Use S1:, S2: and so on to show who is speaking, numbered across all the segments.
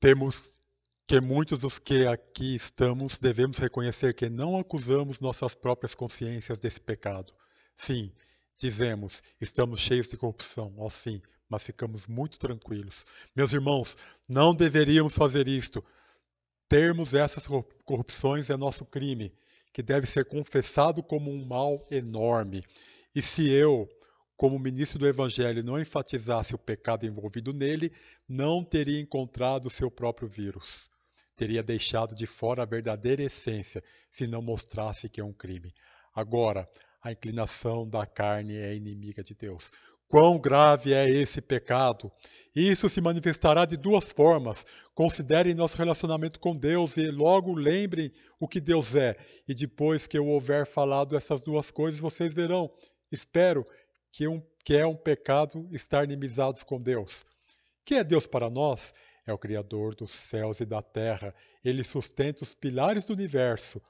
S1: Temos que muitos dos que aqui estamos devemos reconhecer que não acusamos nossas próprias consciências desse pecado. Sim, dizemos, estamos cheios de corrupção, ó sim, mas ficamos muito tranquilos. Meus irmãos, não deveríamos fazer isto. Termos essas corrupções é nosso crime, que deve ser confessado como um mal enorme. E se eu, como o ministro do Evangelho não enfatizasse o pecado envolvido nele, não teria encontrado seu próprio vírus. Teria deixado de fora a verdadeira essência, se não mostrasse que é um crime. Agora, a inclinação da carne é inimiga de Deus. Quão grave é esse pecado? Isso se manifestará de duas formas. Considerem nosso relacionamento com Deus e logo lembrem o que Deus é. E depois que eu houver falado essas duas coisas, vocês verão, espero, que, um, que é um pecado estar inimizados com Deus. Que é Deus para nós? É o Criador dos céus e da terra. Ele sustenta os pilares do universo.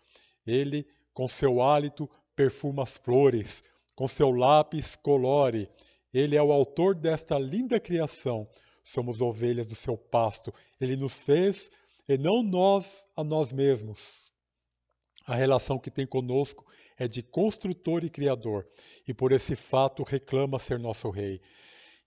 S1: Ele, com seu hálito, perfuma as flores. Com seu lápis, colore. Ele é o autor desta linda criação. Somos ovelhas do seu pasto. Ele nos fez e não nós a nós mesmos a relação que tem conosco é de construtor e criador, e por esse fato reclama ser nosso rei.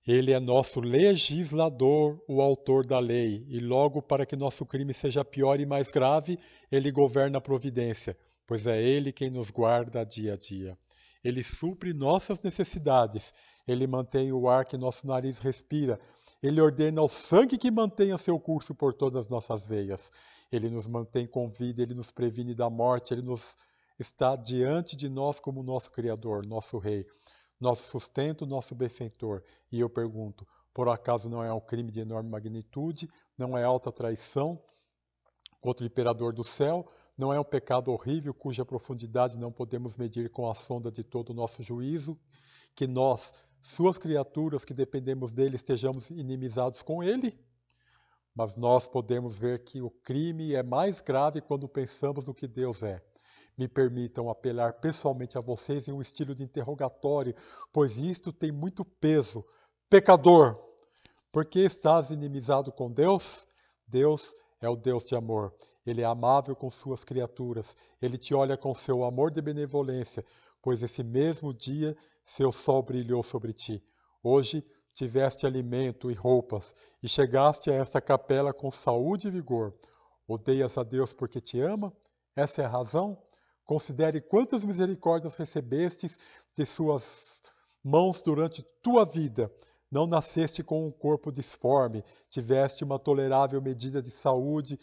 S1: Ele é nosso legislador, o autor da lei, e logo para que nosso crime seja pior e mais grave, ele governa a providência, pois é ele quem nos guarda dia a dia. Ele supre nossas necessidades, ele mantém o ar que nosso nariz respira, ele ordena ao sangue que mantenha seu curso por todas nossas veias. Ele nos mantém com vida, ele nos previne da morte, ele nos está diante de nós como nosso Criador, nosso Rei, nosso sustento, nosso benfeitor. E eu pergunto: por acaso não é um crime de enorme magnitude? Não é alta traição contra o imperador do céu? Não é um pecado horrível cuja profundidade não podemos medir com a sonda de todo o nosso juízo? Que nós, suas criaturas que dependemos dele, estejamos inimizados com ele? Mas nós podemos ver que o crime é mais grave quando pensamos no que Deus é. Me permitam apelar pessoalmente a vocês em um estilo de interrogatório, pois isto tem muito peso. Pecador, por que estás inimizado com Deus? Deus é o Deus de amor. Ele é amável com suas criaturas. Ele te olha com seu amor de benevolência, pois esse mesmo dia seu sol brilhou sobre ti. Hoje tiveste alimento e roupas, e chegaste a essa capela com saúde e vigor. Odeias a Deus porque te ama? Essa é a razão? Considere quantas misericórdias recebestes de suas mãos durante tua vida. Não nasceste com um corpo disforme, tiveste uma tolerável medida de saúde,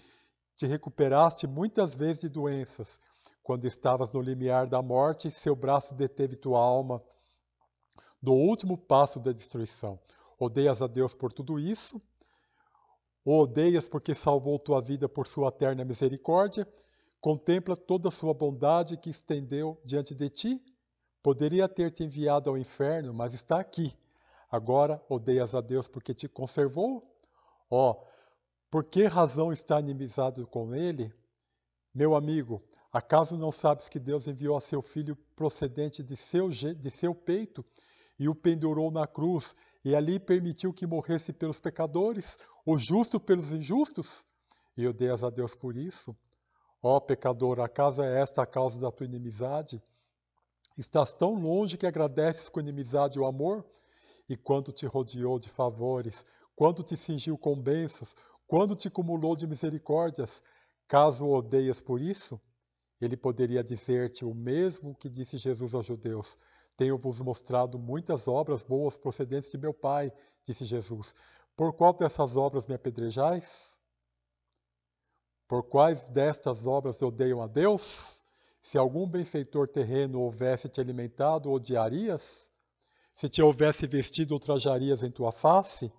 S1: te recuperaste muitas vezes de doenças. Quando estavas no limiar da morte, seu braço deteve tua alma do último passo da destruição. Odeias a Deus por tudo isso, ou odeias porque salvou tua vida por sua eterna misericórdia, contempla toda a sua bondade que estendeu diante de ti. Poderia ter te enviado ao inferno, mas está aqui. Agora odeias a Deus porque te conservou? Ó, oh, por que razão está inimizado com ele? Meu amigo, acaso não sabes que Deus enviou a seu filho procedente de seu, de seu peito e o pendurou na cruz, e ali permitiu que morresse pelos pecadores, o justo pelos injustos? E odeias a Deus por isso. Ó oh, pecador, acaso é esta a causa da tua inimizade? Estás tão longe que agradeces com inimizade o amor? E quanto te rodeou de favores, quanto te cingiu com bênçãos, quando te cumulou de misericórdias, caso o odeias por isso? Ele poderia dizer-te o mesmo que disse Jesus aos judeus: tenho-vos mostrado muitas obras boas procedentes de meu Pai, disse Jesus. Por qual dessas obras me apedrejais? Por quais destas obras odeiam a Deus? Se algum benfeitor terreno houvesse te alimentado, odiarias? Se te houvesse vestido, ultrajarias em tua face?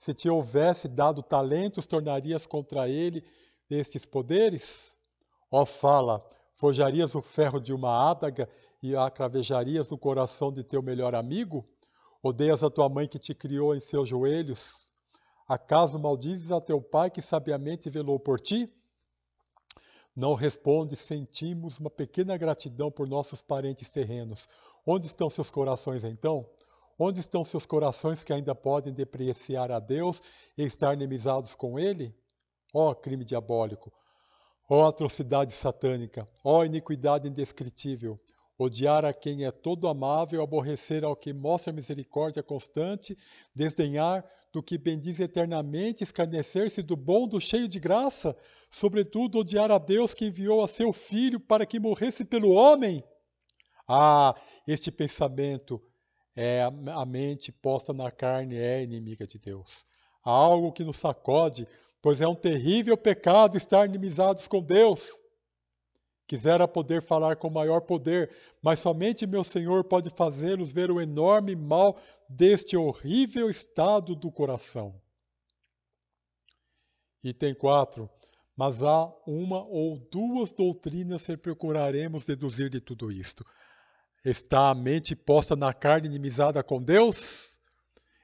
S1: Se te houvesse dado talentos, tornarias contra ele estes poderes? Ó fala, forjarias o ferro de uma ádaga e a cravejarias no coração de teu melhor amigo? Odeias a tua mãe que te criou em seus joelhos? Acaso maldizes a teu pai que sabiamente velou por ti? Não responde, sentimos uma pequena gratidão por nossos parentes terrenos. Onde estão seus corações então? Onde estão seus corações que ainda podem depreciar a Deus e estar inimizados com Ele? Ó oh, crime diabólico! Ó oh, atrocidade satânica! Ó oh, iniquidade indescritível! odiar a quem é todo amável, aborrecer ao que mostra misericórdia constante, desdenhar do que bendiz eternamente, escarnecer-se do bom, do cheio de graça, sobretudo odiar a Deus que enviou a seu filho para que morresse pelo homem. Ah, este pensamento é a mente posta na carne é inimiga de Deus. Há algo que nos sacode, pois é um terrível pecado estar inimizados com Deus. Quisera poder falar com maior poder, mas somente meu Senhor pode fazê-los ver o enorme mal deste horrível estado do coração. Item 4. Mas há uma ou duas doutrinas que procuraremos deduzir de tudo isto. Está a mente posta na carne inimizada com Deus?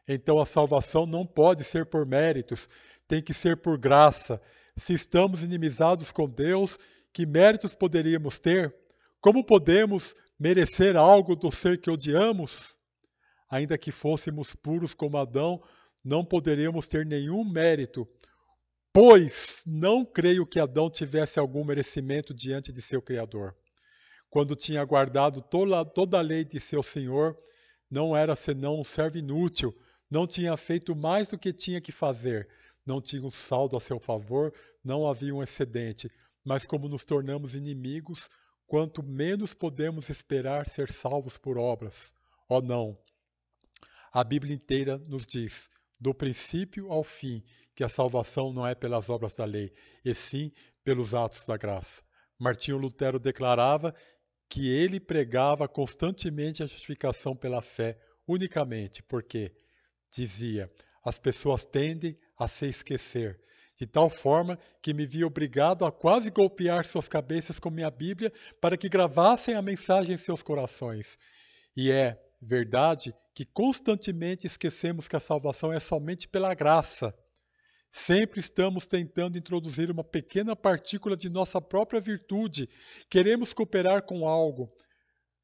S1: Então a salvação não pode ser por méritos, tem que ser por graça. Se estamos inimizados com Deus, que méritos poderíamos ter? Como podemos merecer algo do ser que odiamos? Ainda que fôssemos puros como Adão, não poderíamos ter nenhum mérito, pois não creio que Adão tivesse algum merecimento diante de seu Criador. Quando tinha guardado toda, toda a lei de seu Senhor, não era senão um servo inútil, não tinha feito mais do que tinha que fazer, não tinha um saldo a seu favor, não havia um excedente, mas como nos tornamos inimigos, quanto menos podemos esperar ser salvos por obras. Oh não! A Bíblia inteira nos diz, do princípio ao fim, que a salvação não é pelas obras da lei, e sim pelos atos da graça. Martinho Lutero declarava que ele pregava constantemente a justificação pela fé unicamente porque, dizia, as pessoas tendem a se esquecer de tal forma que me vi obrigado a quase golpear suas cabeças com minha Bíblia para que gravassem a mensagem em seus corações. E é verdade que constantemente esquecemos que a salvação é somente pela graça. Sempre estamos tentando introduzir uma pequena partícula de nossa própria virtude. Queremos cooperar com algo.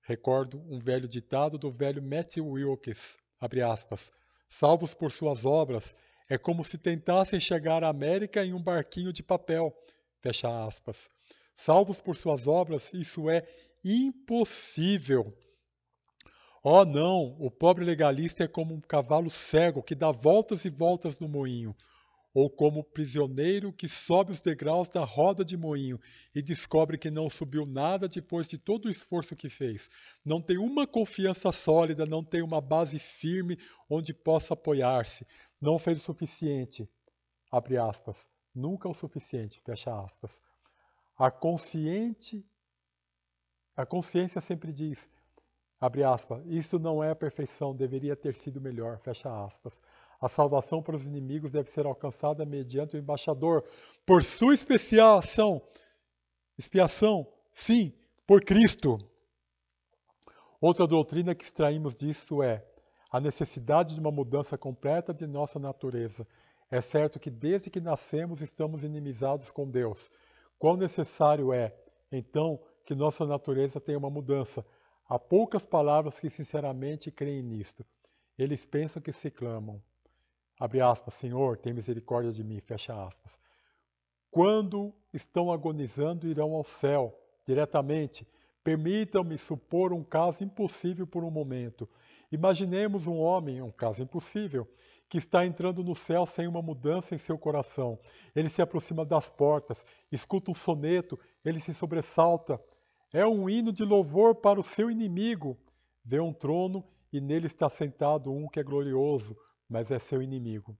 S1: Recordo um velho ditado do velho Matthew Wilkes, abre aspas, salvos por suas obras, é como se tentassem chegar à América em um barquinho de papel. Fecha aspas. Salvos por suas obras, isso é impossível. Oh, não! O pobre legalista é como um cavalo cego que dá voltas e voltas no moinho ou como prisioneiro que sobe os degraus da roda de moinho e descobre que não subiu nada depois de todo o esforço que fez. Não tem uma confiança sólida, não tem uma base firme onde possa apoiar-se. Não fez o suficiente. Abre aspas. Nunca o suficiente. Fecha aspas. A consciente a consciência sempre diz, abre aspas, isso não é a perfeição, deveria ter sido melhor, fecha aspas. A salvação para os inimigos deve ser alcançada mediante o embaixador, por sua especial ação, Expiação, sim, por Cristo. Outra doutrina que extraímos disso é a necessidade de uma mudança completa de nossa natureza. É certo que desde que nascemos estamos inimizados com Deus. Quão necessário é, então, que nossa natureza tenha uma mudança? Há poucas palavras que sinceramente creem nisto. Eles pensam que se clamam abre aspas, Senhor, tem misericórdia de mim, fecha aspas. Quando estão agonizando, irão ao céu, diretamente. Permitam-me supor um caso impossível por um momento. Imaginemos um homem, um caso impossível, que está entrando no céu sem uma mudança em seu coração. Ele se aproxima das portas, escuta um soneto, ele se sobressalta. É um hino de louvor para o seu inimigo. Vê um trono e nele está sentado um que é glorioso, mas é seu inimigo.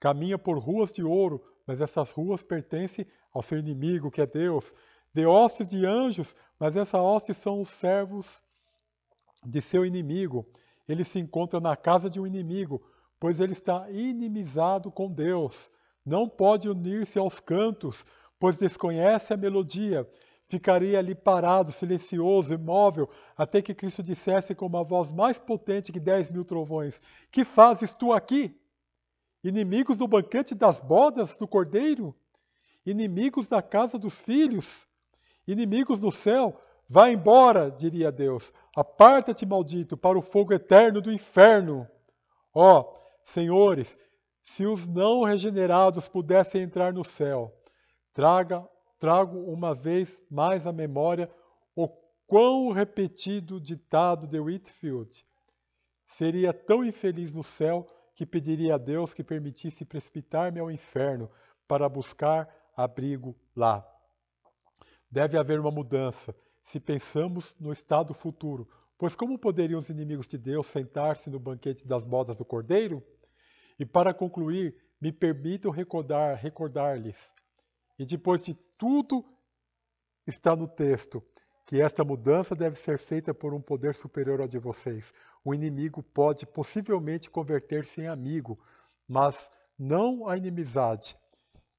S1: Caminha por ruas de ouro, mas essas ruas pertencem ao seu inimigo, que é Deus. De hostes de anjos, mas essa hoste são os servos de seu inimigo. Ele se encontra na casa de um inimigo, pois ele está inimizado com Deus. Não pode unir-se aos cantos, pois desconhece a melodia Ficaria ali parado, silencioso, imóvel, até que Cristo dissesse com uma voz mais potente que dez mil trovões: Que fazes tu aqui? Inimigos do banquete das bodas do cordeiro? Inimigos da casa dos filhos? Inimigos do céu? Vá embora, diria Deus. Aparta-te, maldito, para o fogo eterno do inferno. Ó, oh, senhores, se os não regenerados pudessem entrar no céu, traga trago uma vez mais à memória o quão repetido ditado de Whitfield. Seria tão infeliz no céu que pediria a Deus que permitisse precipitar-me ao inferno para buscar abrigo lá. Deve haver uma mudança se pensamos no estado futuro, pois como poderiam os inimigos de Deus sentar-se no banquete das bodas do Cordeiro? E para concluir, me permitam recordar, recordar-lhes e depois de tudo está no texto que esta mudança deve ser feita por um poder superior ao de vocês. O inimigo pode possivelmente converter-se em amigo, mas não a inimizade.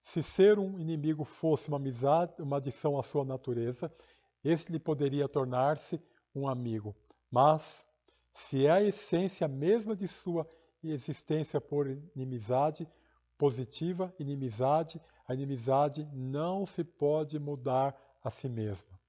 S1: Se ser um inimigo fosse uma amizade, uma adição à sua natureza, esse lhe poderia tornar-se um amigo. Mas, se é a essência mesma de sua existência por inimizade, positiva inimizade a inimizade não se pode mudar a si mesma.